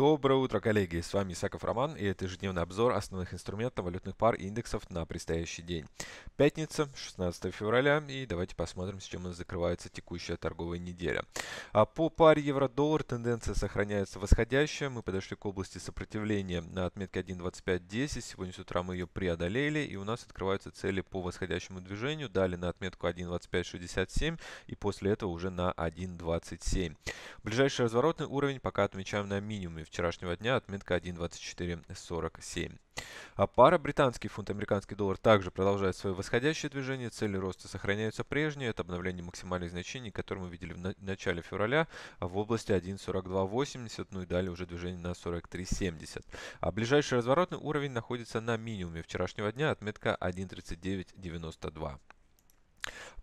Доброе утро, коллеги! С вами Исаков Роман и это ежедневный обзор основных инструментов валютных пар и индексов на предстоящий день. Пятница, 16 февраля и давайте посмотрим, с чем у нас закрывается текущая торговая неделя. А по паре евро-доллар тенденция сохраняется восходящая. Мы подошли к области сопротивления на отметке 1.2510. Сегодня с утра мы ее преодолели и у нас открываются цели по восходящему движению. Дали на отметку 1.2567 и после этого уже на 1.27. Ближайший разворотный уровень пока отмечаем на минимуме вчерашнего дня, отметка 1.2447. А пара британский фунт американский доллар также продолжает свое восходящее движение. Цели роста сохраняются прежние. Это обновление максимальных значений, которые мы видели в начале февраля а в области 1.4280, ну и далее уже движение на 43.70. А ближайший разворотный уровень находится на минимуме вчерашнего дня, отметка 1.3992.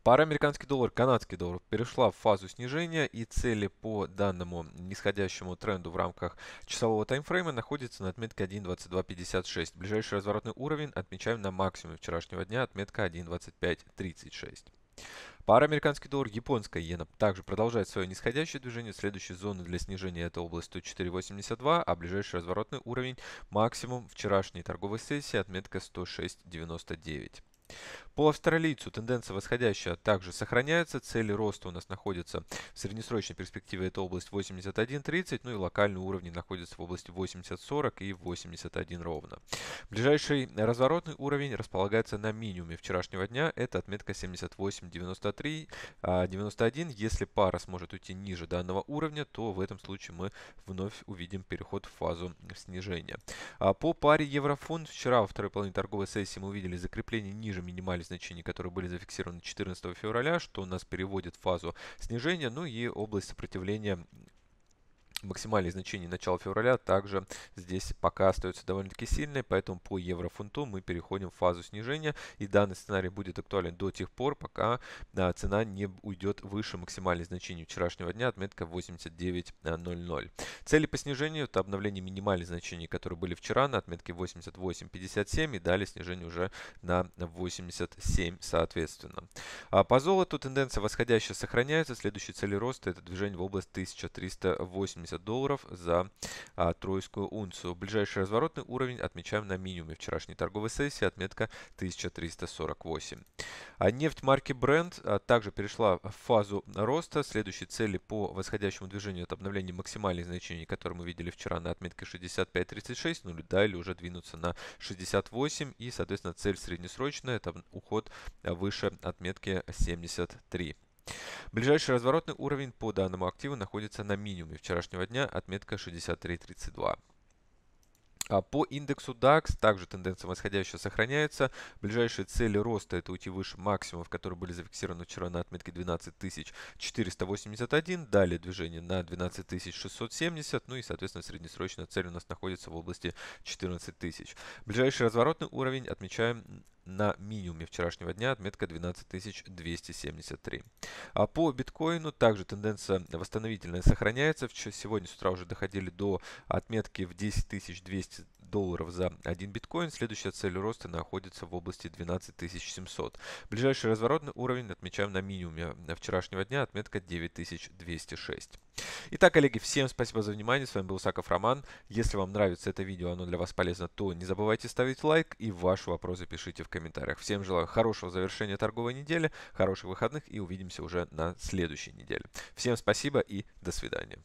Пара американский доллар, канадский доллар перешла в фазу снижения и цели по данному нисходящему тренду в рамках часового таймфрейма находятся на отметке 1.2256. Ближайший разворотный уровень отмечаем на максимуме вчерашнего дня, отметка 1.2536. Пара американский доллар, японская иена также продолжает свое нисходящее движение. Следующая зона для снижения это область 104.82, а ближайший разворотный уровень максимум вчерашней торговой сессии отметка 106.99. По австралийцу тенденция восходящая также сохраняется. Цели роста у нас находятся в среднесрочной перспективе это область 81.30, ну и локальные уровни находятся в области 80.40 и 81 ровно. Ближайший разворотный уровень располагается на минимуме вчерашнего дня, это отметка 78.93, 91. А, Если пара сможет уйти ниже данного уровня, то в этом случае мы вновь увидим переход в фазу снижения. А по паре еврофунт вчера во второй половине торговой сессии мы увидели закрепление ниже ниже минимальных значений, которые были зафиксированы 14 февраля, что у нас переводит в фазу снижения, ну и область сопротивления максимальные значения начала февраля также здесь пока остаются довольно-таки сильные, поэтому по еврофунту мы переходим в фазу снижения, и данный сценарий будет актуален до тех пор, пока а, цена не уйдет выше максимальных значения вчерашнего дня, отметка 89.00. Цели по снижению это обновление минимальных значений, которые были вчера на отметке 88.57 и далее снижение уже на 87 соответственно. А по золоту тенденция восходящая сохраняется, следующие цели роста это движение в область 1380 170 долларов за а, тройскую унцию. Ближайший разворотный уровень отмечаем на минимуме вчерашней торговой сессии, отметка 1348. А нефть марки Brent а, также перешла в фазу роста. Следующие цели по восходящему движению от обновления максимальных значений, которые мы видели вчера на отметке 65.36, ну или далее уже двинуться на 68. И, соответственно, цель среднесрочная это уход а, выше отметки 73. Ближайший разворотный уровень по данному активу находится на минимуме вчерашнего дня, отметка 63.32. А по индексу DAX также тенденция восходящая сохраняется. Ближайшие цели роста это уйти выше максимумов, которые были зафиксированы вчера на отметке 12481. Далее движение на 12670. Ну и, соответственно, среднесрочная цель у нас находится в области 14000. Ближайший разворотный уровень отмечаем на минимуме вчерашнего дня, отметка 12273. А по биткоину также тенденция восстановительная сохраняется. Сегодня с утра уже доходили до отметки в 10 200 долларов за один биткоин. Следующая цель роста находится в области 12700. Ближайший разворотный уровень отмечаем на минимуме э, вчерашнего дня, отметка 9206. Итак, коллеги, всем спасибо за внимание. С вами был Саков Роман. Если вам нравится это видео, оно для вас полезно, то не забывайте ставить лайк и ваши вопросы пишите в комментариях. Всем желаю хорошего завершения торговой недели, хороших выходных и увидимся уже на следующей неделе. Всем спасибо и до свидания.